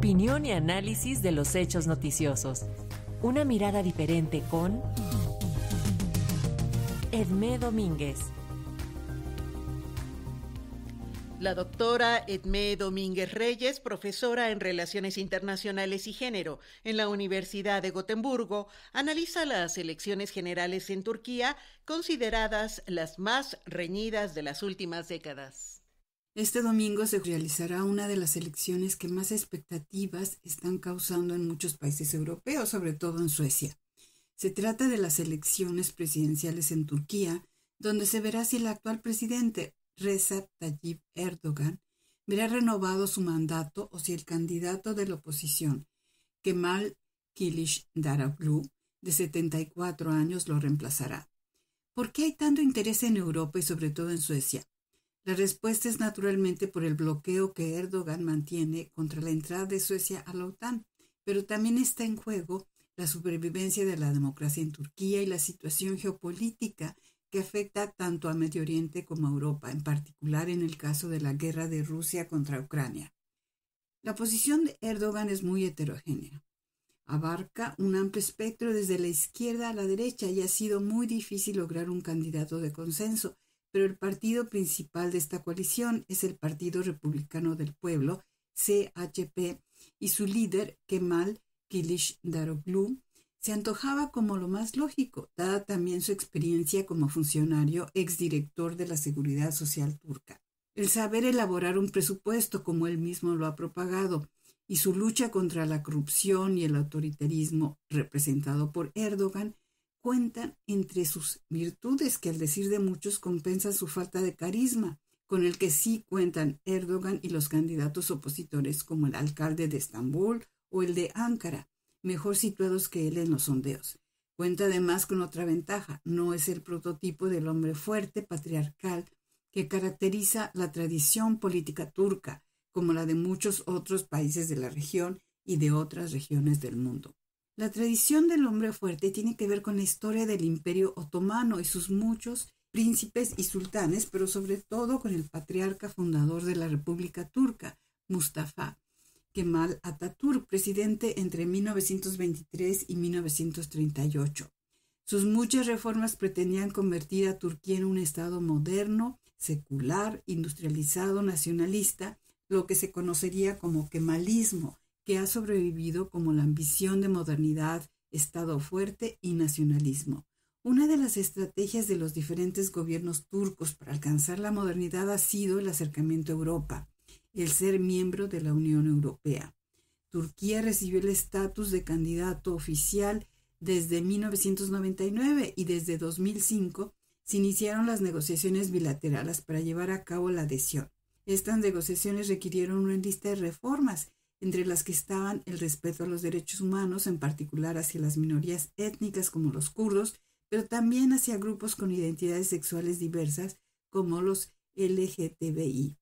opinión y análisis de los hechos noticiosos. Una mirada diferente con Edme Domínguez. La doctora Edme Domínguez Reyes, profesora en Relaciones Internacionales y Género en la Universidad de Gotemburgo, analiza las elecciones generales en Turquía, consideradas las más reñidas de las últimas décadas. Este domingo se realizará una de las elecciones que más expectativas están causando en muchos países europeos, sobre todo en Suecia. Se trata de las elecciones presidenciales en Turquía, donde se verá si el actual presidente Reza Tayyip Erdogan verá renovado su mandato o si el candidato de la oposición, Kemal Kilish Darablu, de 74 años, lo reemplazará. ¿Por qué hay tanto interés en Europa y sobre todo en Suecia? La respuesta es naturalmente por el bloqueo que Erdogan mantiene contra la entrada de Suecia a la OTAN, pero también está en juego la supervivencia de la democracia en Turquía y la situación geopolítica que afecta tanto a Medio Oriente como a Europa, en particular en el caso de la guerra de Rusia contra Ucrania. La posición de Erdogan es muy heterogénea. Abarca un amplio espectro desde la izquierda a la derecha y ha sido muy difícil lograr un candidato de consenso, pero el partido principal de esta coalición es el Partido Republicano del Pueblo, CHP, y su líder, Kemal Kilish Daroglu, se antojaba como lo más lógico, dada también su experiencia como funcionario exdirector de la Seguridad Social turca. El saber elaborar un presupuesto como él mismo lo ha propagado y su lucha contra la corrupción y el autoritarismo representado por Erdogan cuentan entre sus virtudes que al decir de muchos compensan su falta de carisma, con el que sí cuentan Erdogan y los candidatos opositores como el alcalde de Estambul o el de Ankara, mejor situados que él en los sondeos. Cuenta además con otra ventaja, no es el prototipo del hombre fuerte patriarcal que caracteriza la tradición política turca, como la de muchos otros países de la región y de otras regiones del mundo. La tradición del hombre fuerte tiene que ver con la historia del imperio otomano y sus muchos príncipes y sultanes, pero sobre todo con el patriarca fundador de la República Turca, Mustafa Kemal Atatürk, presidente entre 1923 y 1938. Sus muchas reformas pretendían convertir a Turquía en un Estado moderno, secular, industrializado, nacionalista, lo que se conocería como kemalismo, ha sobrevivido como la ambición de modernidad, Estado fuerte y nacionalismo. Una de las estrategias de los diferentes gobiernos turcos para alcanzar la modernidad ha sido el acercamiento a Europa, el ser miembro de la Unión Europea. Turquía recibió el estatus de candidato oficial desde 1999 y desde 2005 se iniciaron las negociaciones bilaterales para llevar a cabo la adhesión. Estas negociaciones requirieron una lista de reformas entre las que estaban el respeto a los derechos humanos, en particular hacia las minorías étnicas como los kurdos, pero también hacia grupos con identidades sexuales diversas como los LGTBI.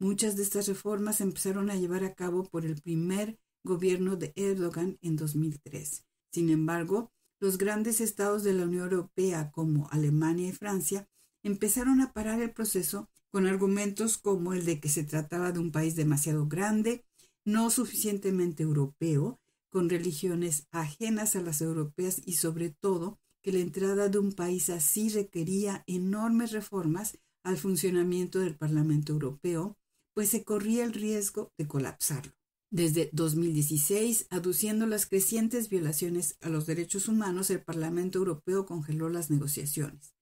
Muchas de estas reformas empezaron a llevar a cabo por el primer gobierno de Erdogan en 2003. Sin embargo, los grandes estados de la Unión Europea como Alemania y Francia empezaron a parar el proceso con argumentos como el de que se trataba de un país demasiado grande, no suficientemente europeo, con religiones ajenas a las europeas y sobre todo que la entrada de un país así requería enormes reformas al funcionamiento del Parlamento Europeo, pues se corría el riesgo de colapsarlo. Desde 2016, aduciendo las crecientes violaciones a los derechos humanos, el Parlamento Europeo congeló las negociaciones.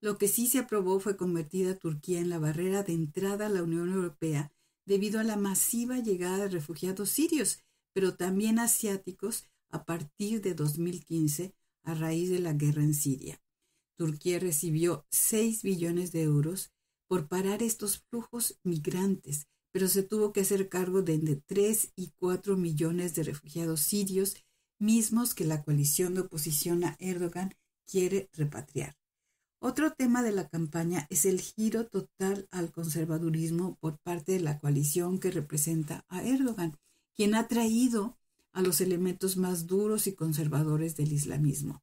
Lo que sí se aprobó fue convertir a Turquía en la barrera de entrada a la Unión Europea debido a la masiva llegada de refugiados sirios, pero también asiáticos a partir de 2015 a raíz de la guerra en Siria. Turquía recibió 6 billones de euros por parar estos flujos migrantes, pero se tuvo que hacer cargo de entre 3 y 4 millones de refugiados sirios, mismos que la coalición de oposición a Erdogan quiere repatriar. Otro tema de la campaña es el giro total al conservadurismo por parte de la coalición que representa a Erdogan, quien ha traído a los elementos más duros y conservadores del islamismo.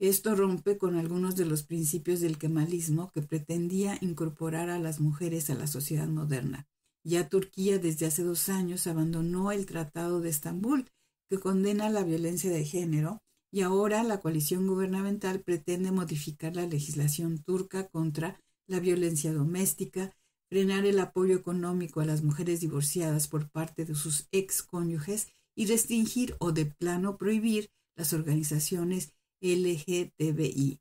Esto rompe con algunos de los principios del kemalismo que pretendía incorporar a las mujeres a la sociedad moderna. Ya Turquía desde hace dos años abandonó el Tratado de Estambul, que condena la violencia de género y ahora la coalición gubernamental pretende modificar la legislación turca contra la violencia doméstica, frenar el apoyo económico a las mujeres divorciadas por parte de sus ex cónyuges y restringir o de plano prohibir las organizaciones LGTBI.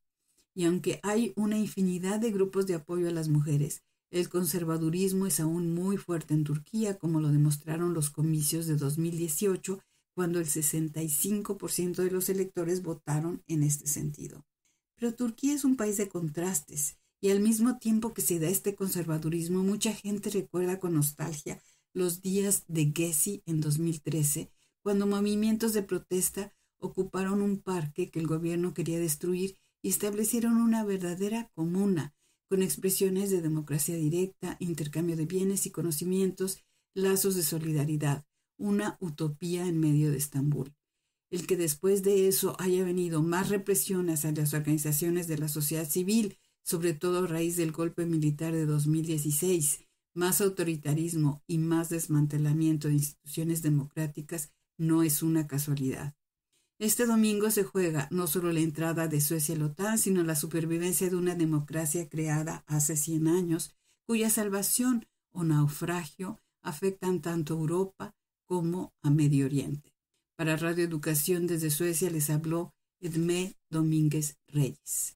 Y aunque hay una infinidad de grupos de apoyo a las mujeres, el conservadurismo es aún muy fuerte en Turquía, como lo demostraron los comicios de 2018 cuando el 65% de los electores votaron en este sentido. Pero Turquía es un país de contrastes y al mismo tiempo que se da este conservadurismo, mucha gente recuerda con nostalgia los días de Gezi en 2013, cuando movimientos de protesta ocuparon un parque que el gobierno quería destruir y establecieron una verdadera comuna, con expresiones de democracia directa, intercambio de bienes y conocimientos, lazos de solidaridad una utopía en medio de Estambul. El que después de eso haya venido más represión a las organizaciones de la sociedad civil, sobre todo a raíz del golpe militar de 2016, más autoritarismo y más desmantelamiento de instituciones democráticas, no es una casualidad. Este domingo se juega no solo la entrada de Suecia a la OTAN, sino la supervivencia de una democracia creada hace 100 años, cuya salvación o naufragio afectan tanto a Europa como a Medio Oriente. Para Radio Educación desde Suecia les habló Edme Domínguez Reyes.